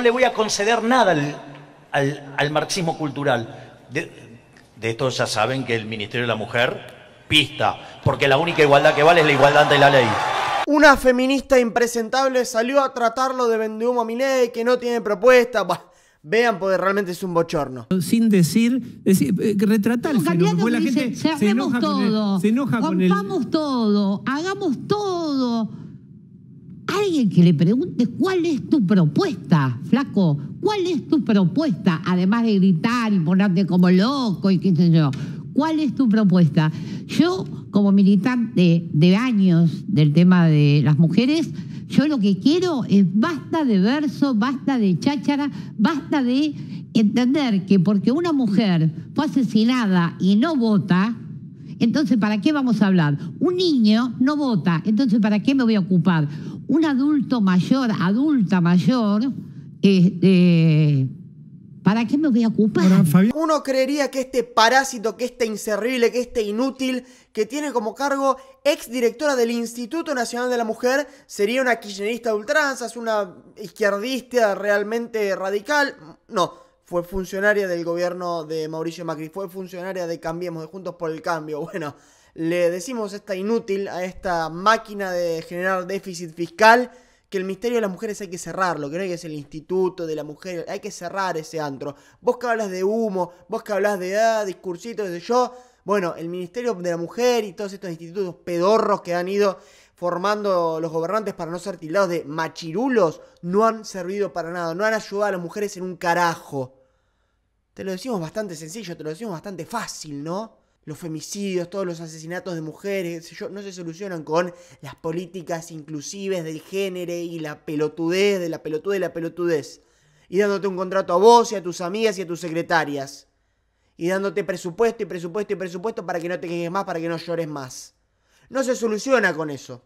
le voy a conceder nada al, marxismo cultural. De, esto ya saben que el Ministerio de la Mujer pista, porque la única igualdad que vale es la igualdad ante la ley. Una feminista impresentable salió a tratarlo de vendehumo a Miné, que no tiene propuesta. vean, porque realmente es un bochorno. Sin decir, decir eh, la se enoja todo, con se todo, hagamos todo alguien que le pregunte cuál es tu propuesta, flaco, cuál es tu propuesta, además de gritar y ponerte como loco y qué sé yo. ¿Cuál es tu propuesta? Yo, como militante de años del tema de las mujeres, yo lo que quiero es basta de verso, basta de cháchara, basta de entender que porque una mujer fue asesinada y no vota, entonces, ¿para qué vamos a hablar? Un niño no vota, entonces, ¿para qué me voy a ocupar? Un adulto mayor, adulta mayor, este, ¿para qué me voy a ocupar? Uno creería que este parásito, que este inservible, que este inútil, que tiene como cargo exdirectora del Instituto Nacional de la Mujer, sería una kirchnerista de ultranzas, una izquierdista realmente radical. No fue funcionaria del gobierno de Mauricio Macri, fue funcionaria de Cambiemos, de Juntos por el Cambio. Bueno, le decimos esta inútil a esta máquina de generar déficit fiscal que el Ministerio de las Mujeres hay que cerrarlo, que que es el Instituto de la Mujer, hay que cerrar ese antro. Vos que hablas de humo, vos que hablas de ah, discursitos, de yo, bueno, el Ministerio de la Mujer y todos estos institutos pedorros que han ido formando los gobernantes para no ser tildados de machirulos, no han servido para nada, no han ayudado a las mujeres en un carajo. Te lo decimos bastante sencillo, te lo decimos bastante fácil, ¿no? Los femicidios, todos los asesinatos de mujeres, no se solucionan con las políticas inclusivas del género y la pelotudez de la pelotudez de la pelotudez. Y dándote un contrato a vos y a tus amigas y a tus secretarias. Y dándote presupuesto y presupuesto y presupuesto para que no te quejes más, para que no llores más. No se soluciona con eso.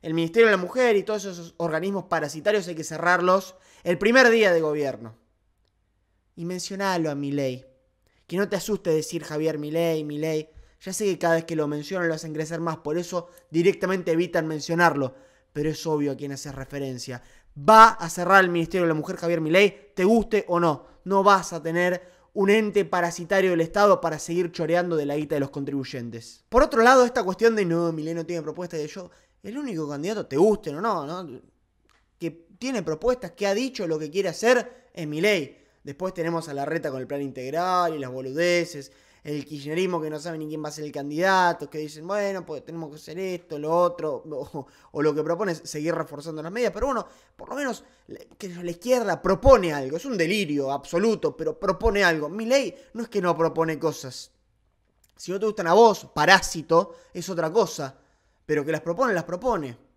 El Ministerio de la Mujer y todos esos organismos parasitarios hay que cerrarlos el primer día de gobierno y mencionalo a ley. Que no te asuste decir Javier Milei, ley. Ya sé que cada vez que lo mencionan lo hacen crecer más, por eso directamente evitan mencionarlo. Pero es obvio a quién hace referencia. Va a cerrar el Ministerio de la Mujer Javier Milei, te guste o no. No vas a tener un ente parasitario del Estado para seguir choreando de la guita de los contribuyentes. Por otro lado, esta cuestión de no, ley no tiene propuesta de yo, el único candidato, te guste o no, ¿no? que tiene propuestas, que ha dicho lo que quiere hacer, es Milei. Después tenemos a la reta con el plan integral y las boludeces, el kirchnerismo que no sabe ni quién va a ser el candidato, que dicen, bueno, pues tenemos que hacer esto, lo otro, o, lo que propone es seguir reforzando las medidas, pero bueno, por lo menos que la izquierda propone algo, es un delirio absoluto, pero propone algo. Mi ley no es que no propone cosas. Si no te gustan a vos, parásito, es otra cosa, pero que las propone, las propone.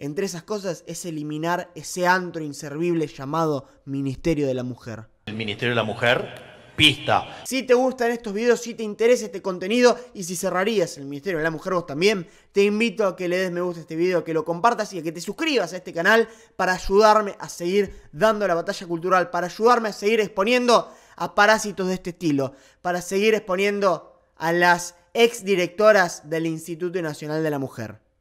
Entre esas cosas es eliminar ese antro inservible llamado Ministerio de la Mujer. El Ministerio de la Mujer Pista. Si te gustan estos videos, si te interesa este contenido y si cerrarías el Ministerio de la Mujer vos también, te invito a que le des me gusta a este video, que lo compartas y a que te suscribas a este canal para ayudarme a seguir dando la batalla cultural, para ayudarme a seguir exponiendo a parásitos de este estilo, para seguir exponiendo a las directoras del Instituto Nacional de la Mujer.